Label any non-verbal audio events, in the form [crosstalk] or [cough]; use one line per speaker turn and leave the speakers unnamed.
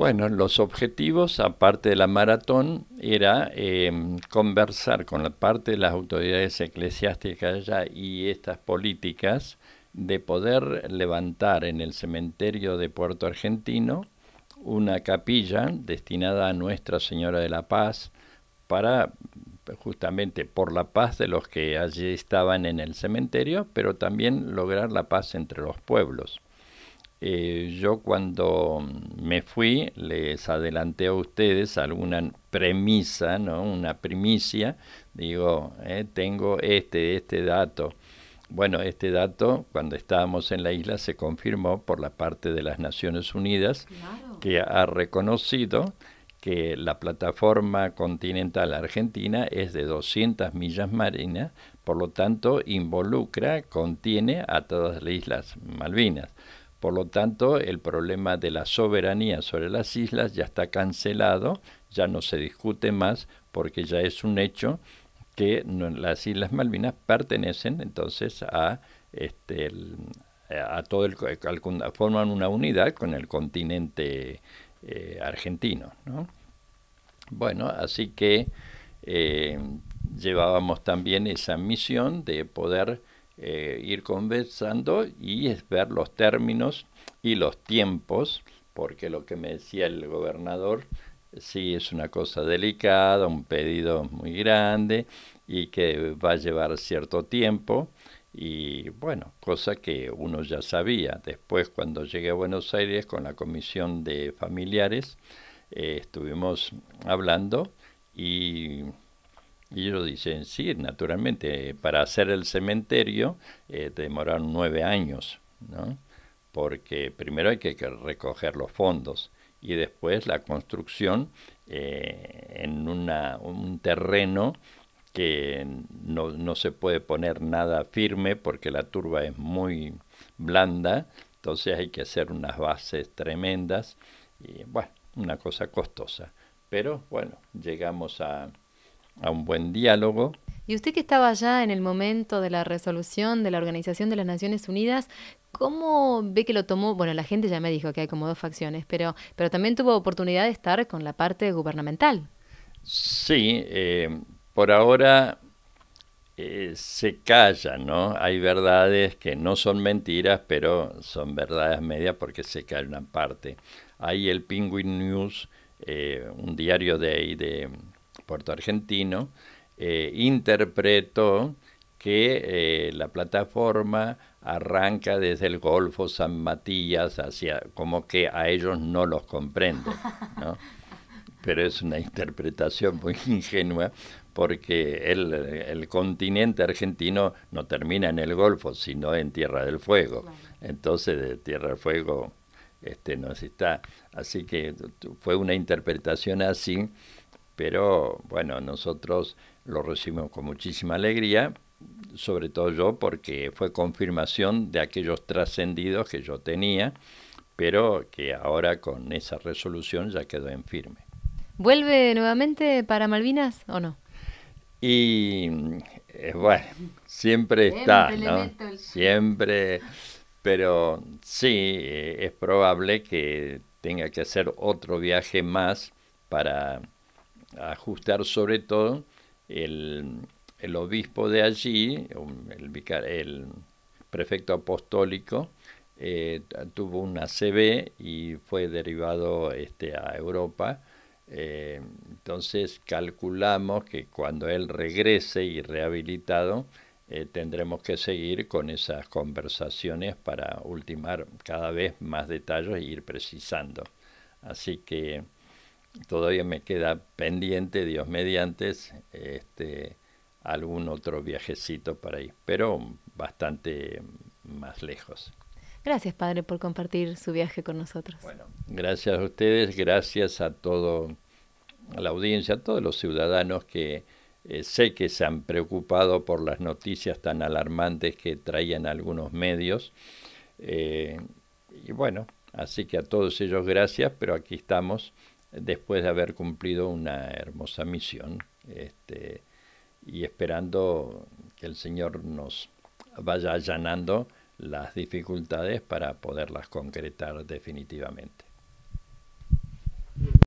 Bueno, los objetivos, aparte de la maratón, era em, conversar con la parte de las autoridades eclesiásticas allá y estas políticas de poder levantar en el cementerio de Puerto Argentino una capilla destinada a Nuestra Señora de la Paz para justamente por la paz de los que allí estaban en el cementerio, pero también lograr la paz entre los pueblos. Eh, yo cuando me fui les adelanté a ustedes alguna premisa, ¿no? una primicia, digo, eh, tengo este, este dato. Bueno, este dato cuando estábamos en la isla se confirmó por la parte de las Naciones Unidas, que ha reconocido que la plataforma continental argentina es de 200 millas marinas, por lo tanto involucra, contiene a todas las islas Malvinas. Por lo tanto, el problema de la soberanía sobre las islas ya está cancelado, ya no se discute más porque ya es un hecho que las Islas Malvinas pertenecen entonces a, este, a todo el, forman una unidad con el continente eh, argentino. Bueno, así que eh, llevábamos también esa misión de poder eh, ir conversando y es ver los términos y los tiempos, porque lo que me decía el gobernador sí es una cosa delicada, un pedido muy grande y que va a llevar cierto tiempo y bueno, cosa que uno ya sabía. Después cuando llegué a Buenos Aires con la comisión de familiares, eh, estuvimos hablando y y ellos dicen, sí, naturalmente, para hacer el cementerio eh, demoraron nueve años, ¿no? porque primero hay que recoger los fondos y después la construcción eh, en un terreno que no, se puede poner nada firme porque la turba es muy blanda, entonces hay que hacer unas bases tremendas y bueno, una cosa costosa. Pero bueno, llegamos a, a un buen diálogo.
Y usted que estaba allá en el momento de la resolución de la Organización de las Naciones Unidas, ¿Cómo ve que lo tomó? Bueno, la gente ya me dijo que hay como dos facciones, pero, pero también tuvo oportunidad de estar con la parte gubernamental.
Sí, eh, por ahora eh, se calla, ¿no? Hay verdades que no son mentiras, pero son verdades medias porque se calla una parte. Hay el Penguin News, eh, un diario de ahí de, puerto argentino, eh, interpretó que eh, la plataforma arranca desde el Golfo San Matías hacia, como que a ellos no los comprende, ¿no? [laughs] Pero es una interpretación muy [laughs] ingenua porque el, el, continente argentino no termina en el Golfo, sino en Tierra del Fuego. Entonces, de Tierra del Fuego este, no está. Así que fue una interpretación así pero bueno, nosotros lo recibimos con muchísima alegría, sobre todo yo, porque fue confirmación de aquellos trascendidos que yo tenía, pero que ahora con esa resolución ya quedó en firme.
¿Vuelve nuevamente para Malvinas o no?
Y eh, bueno, siempre está, ¿no? Siempre, pero sí, eh, es probable que tenga que hacer otro viaje más para ajustar sobre todo el, obispo de allí, el, el prefecto apostólico, eh, tuvo una CB y fue derivado este, a Europa. Eh, entonces calculamos que cuando él regrese y rehabilitado, eh, tendremos que seguir con esas conversaciones para ultimar cada vez más detalles e ir precisando. Así que todavía me queda pendiente, Dios mediante, este, algún otro viajecito para ahí, pero bastante más lejos.
Gracias, padre, por compartir su viaje con nosotros. Bueno,
gracias a ustedes, gracias a todo a la audiencia, a todos los ciudadanos que eh, sé que se han preocupado por las noticias tan alarmantes que traían algunos medios. Eh, y bueno, así que a todos ellos gracias, pero aquí estamos después de haber cumplido una hermosa misión este, y esperando que el Señor nos vaya allanando las dificultades para poderlas concretar definitivamente.